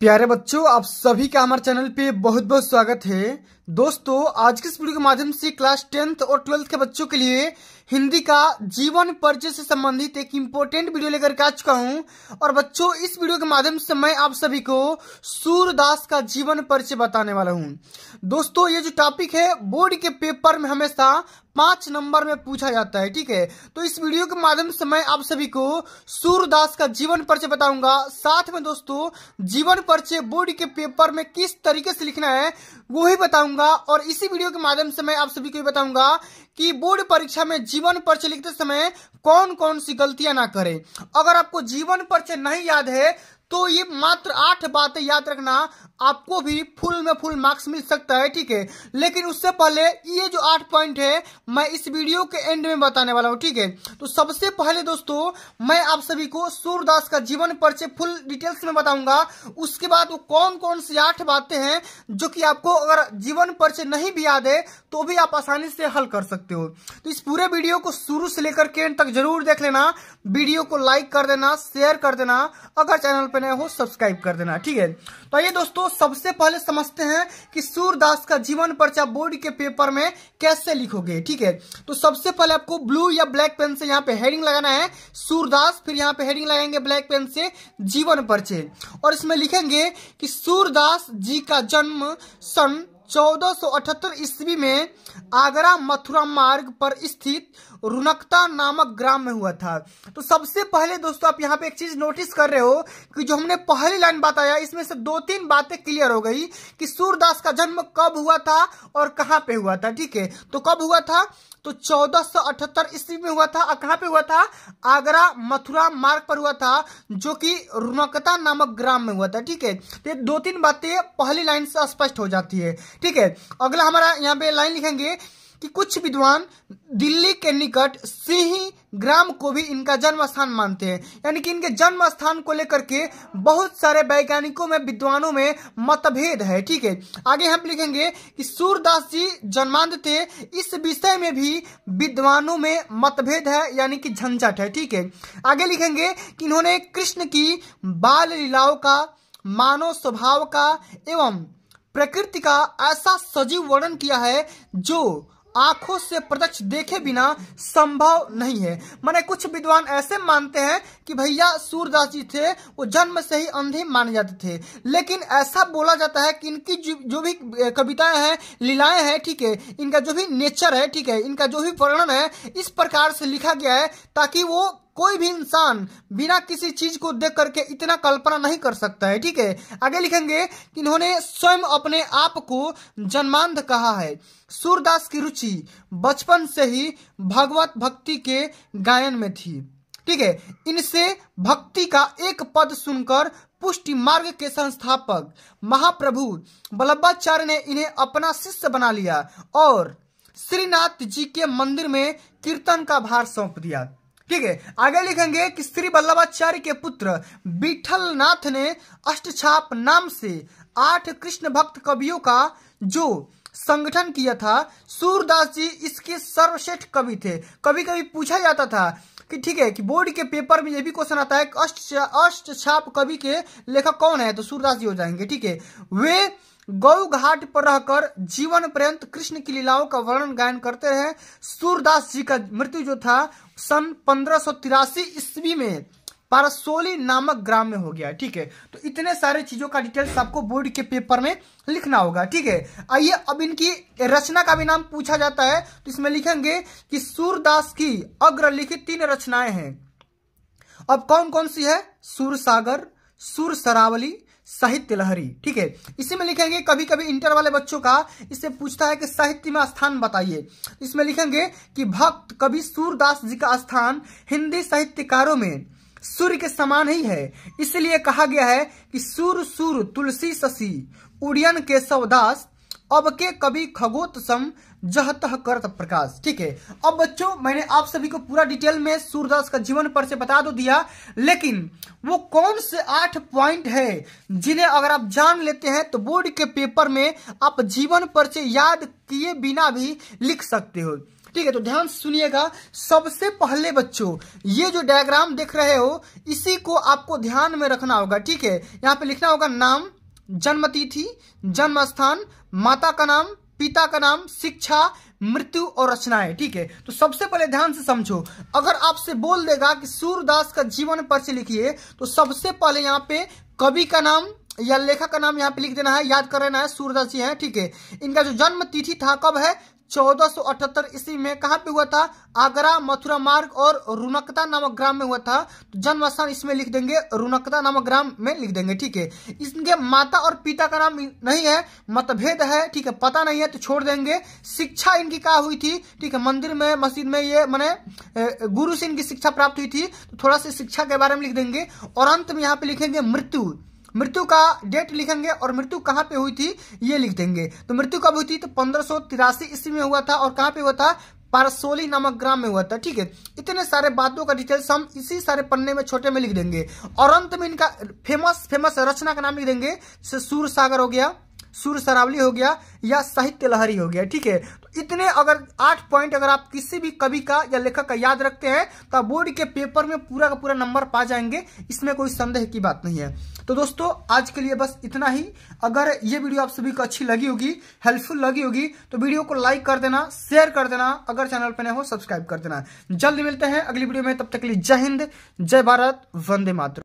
प्यारे बच्चों आप सभी का हमारे चैनल पे बहुत बहुत स्वागत है दोस्तों आज के इस वीडियो के माध्यम से क्लास टेंथ और ट्वेल्थ के बच्चों के लिए हिंदी का जीवन परिचय से संबंधित एक इम्पोर्टेंट वीडियो लेकर के आ चुका हूँ और बच्चों इस वीडियो के माध्यम से मैं आप सभी को सूरदास का जीवन परिचय बताने वाला हूँ दोस्तों ये जो टॉपिक है बोर्ड के पेपर में हमेशा पांच नंबर में पूछा जाता है ठीक है तो इस वीडियो के माध्यम से मैं आप सभी को सूरदास का जीवन परिचय बताऊंगा साथ में दोस्तों जीवन परिचय बोर्ड के पेपर में किस तरीके से लिखना है वो ही बताऊंगा और इसी वीडियो के माध्यम से मैं आप सभी को बताऊंगा कि बोर्ड परीक्षा में जीवन परिचय लिखते समय कौन कौन सी गलतियां ना करें अगर आपको जीवन परिचय नहीं याद है तो ये मात्र आठ बातें याद रखना आपको भी फुल में फुल मार्क्स मिल सकता है ठीक है लेकिन उससे पहले ये जो आठ पॉइंट है मैं इस वीडियो के एंड में बताने वाला हूँ ठीक है तो सबसे पहले दोस्तों मैं आप सभी को सूरदास का जीवन परिचय फुल डिटेल्स में बताऊंगा उसके बाद वो कौन कौन सी आठ बातें हैं जो कि आपको अगर जीवन परिचय नहीं भी याद है तो भी आप आसानी से हल कर सकते हो तो इस पूरे वीडियो को शुरू से लेकर के एंड तक जरूर देख लेना वीडियो को लाइक कर देना शेयर कर देना अगर चैनल पर पर नए हो सब्सक्राइब कर देना ठीक है तो आइए दोस्तों सबसे पहले समझते हैं कि सूरदास का जीवन पर्चा बोर्ड के पेपर में कैसे लिखोगे ठीक है तो सबसे पहले आपको ब्लू या ब्लैक पेन से यहाँ पे हेडिंग लगाना है सूरदास फिर यहाँ पे हेडिंग लगाएंगे ब्लैक पेन से जीवन पर्चे और इसमें लिखेंगे कि सूरदास जी का जन्म सन चौदह ईस्वी में आगरा मथुरा मार्ग पर स्थित रुनकता नामक ग्राम में हुआ था तो सबसे पहले दोस्तों आप यहाँ पे एक चीज नोटिस कर रहे हो कि जो हमने पहली लाइन बताया इसमें से दो तीन बातें क्लियर हो गई कि सूरदास का जन्म कब हुआ था और कहाँ पे हुआ था ठीक है तो कब हुआ था तो चौदह ईस्वी में हुआ था और कहाँ पे हुआ था आगरा मथुरा मार्ग पर हुआ था जो कि रुनकता नामक ग्राम में हुआ था ठीक है तो दो तीन बातें पहली लाइन से स्पष्ट हो जाती है ठीक है अगला हमारा यहाँ पे लाइन लिखेंगे कि कुछ विद्वान दिल्ली के निकट सिंह ग्राम को भी इनका जन्म स्थान मानते हैं यानी कि इनके जन्म स्थान को लेकर के बहुत सारे वैज्ञानिकों में विद्वानों में मतभेद है ठीक है आगे हम लिखेंगे कि सूरदास जी जन्मांत थे इस विषय में भी विद्वानों में मतभेद है यानी कि झंझट है ठीक है आगे लिखेंगे कि इन्होंने कृष्ण की बाल लीलाओं का मानव स्वभाव का एवं प्रकृति का ऐसा सजीव वर्णन किया है जो आंखों से प्रत्यक्ष देखे बिना संभव नहीं है मैंने कुछ विद्वान ऐसे मानते हैं कि भैया सूरदास जी थे वो जन्म से ही अंधे माने जाते थे लेकिन ऐसा बोला जाता है कि इनकी जो भी कविताएं हैं लीलाएं हैं ठीक है इनका जो भी नेचर है ठीक है इनका जो भी वर्णन है इस प्रकार से लिखा गया है ताकि वो कोई भी इंसान बिना किसी चीज को देख करके इतना कल्पना नहीं कर सकता है ठीक है आगे लिखेंगे कि इन्होंने स्वयं अपने आप को जन्मांध कहा है सूरदास की रुचि बचपन से ही भगवत भक्ति के गायन में थी ठीक है इनसे भक्ति का एक पद सुनकर पुष्टि मार्ग के संस्थापक महाप्रभु वल्लभाचार्य ने इन्हें अपना शिष्य बना लिया और श्रीनाथ जी के मंदिर में कीर्तन का भार सौंप दिया ठीक है आगे लिखेंगे कि श्री बल्लभाचार्य के पुत्र बिठल नाथ ने अष्टछाप नाम से आठ कृष्ण भक्त कवियों का जो संगठन किया था सूरदास जी इसके सर्वश्रेष्ठ कवि थे कभी कभी पूछा जाता था कि ठीक है कि बोर्ड के पेपर में ये भी क्वेश्चन आता है अष्ट अष्ट छाप कवि के लेखक कौन है तो सूरदास जी हो जाएंगे ठीक है वे गौ घाट पर रहकर जीवन पर्यंत कृष्ण की लीलाओं का वर्णन गायन करते रहे सूरदास जी का मृत्यु जो था सन पंद्रह ईस्वी में पारसोली नामक ग्राम में हो गया ठीक है तो इतने सारे चीजों का डिटेल्स आपको बोर्ड के पेपर में लिखना होगा ठीक है आइए अब इनकी रचना का भी नाम पूछा जाता है तो इसमें लिखेंगे कि सूरदास की अग्रलिखित तीन रचनाएं हैं अब कौन कौन सी है सूर सागर सूर सरावली साहित्य लहरी ठीक है इसी में लिखेंगे कभी कभी इंटर वाले बच्चों का इससे पूछता है कि साहित्य में स्थान बताइए इसमें लिखेंगे कि भक्त कवि सूरदास जी का स्थान हिंदी साहित्यकारों में सूर्य के समान ही है इसलिए कहा गया है कि सूर सूर तुलसी शशि उड़ियन केशव दास अब के कभी खगोत सम जहत करत प्रकाश ठीक है अब बच्चों मैंने आप सभी को पूरा डिटेल में सूरदास का जीवन पर से बता दो तो दिया लेकिन वो कौन से आठ पॉइंट है जिन्हें अगर आप जान लेते हैं तो बोर्ड के पेपर में आप जीवन पर से याद किए बिना भी लिख सकते हो ठीक है तो ध्यान सुनिएगा सबसे पहले बच्चों ये जो डायग्राम देख रहे हो इसी को आपको ध्यान में रखना होगा ठीक है यहाँ पे लिखना होगा नाम जन्म तिथि जन्म स्थान माता का नाम पिता का नाम शिक्षा मृत्यु और रचनाएं ठीक है तो सबसे पहले ध्यान से समझो अगर आपसे बोल देगा कि सूरदास का जीवन पर से लिखिए तो सबसे पहले यहाँ पे कवि का नाम या लेखक का नाम यहाँ पे लिख देना है याद कर लेना है सूरदास जी है ठीक है इनका जो जन्म तिथि था कब है 1478 ईस्वी में कहा पे हुआ था आगरा मथुरा मार्ग और रुनकता नामक ग्राम में हुआ था तो जन्म स्थान इसमें लिख देंगे रुनकता नामक ग्राम में लिख देंगे ठीक है इसके माता और पिता का नाम नहीं है मतभेद है ठीक है पता नहीं है तो छोड़ देंगे शिक्षा इनकी कहा हुई थी ठीक है मंदिर में मस्जिद में ये मैंने गुरु से इनकी शिक्षा प्राप्त हुई थी तो थोड़ा सा शिक्षा के बारे में लिख देंगे और अंत में यहाँ पे लिखेंगे मृत्यु मृत्यु का डेट लिखेंगे और मृत्यु कहाँ पे हुई थी ये लिख देंगे तो मृत्यु कब हुई थी तो पंद्रह ईस्वी में हुआ था और कहाँ पे हुआ था पारसोली नामक ग्राम में हुआ था ठीक है इतने सारे बातों का डिटेल्स हम इसी सारे पन्ने में छोटे में लिख देंगे और अंत में इनका फेमस फेमस रचना का नाम लिख देंगे जैसे सूर सागर हो गया सूर सरावली हो गया या साहित्य लहरी हो गया ठीक है तो इतने अगर आठ पॉइंट अगर आप किसी भी कवि का या लेखक का याद रखते हैं तो आप बोर्ड के पेपर में पूरा का पूरा नंबर पा जाएंगे इसमें कोई संदेह की बात नहीं है तो दोस्तों आज के लिए बस इतना ही अगर ये वीडियो आप सभी को अच्छी लगी होगी हेल्पफुल लगी होगी तो वीडियो को लाइक कर देना शेयर कर देना अगर चैनल पर न हो सब्सक्राइब कर देना जल्द मिलते हैं अगली वीडियो में तब तक के लिए जय हिंद जय भारत वंदे मातृ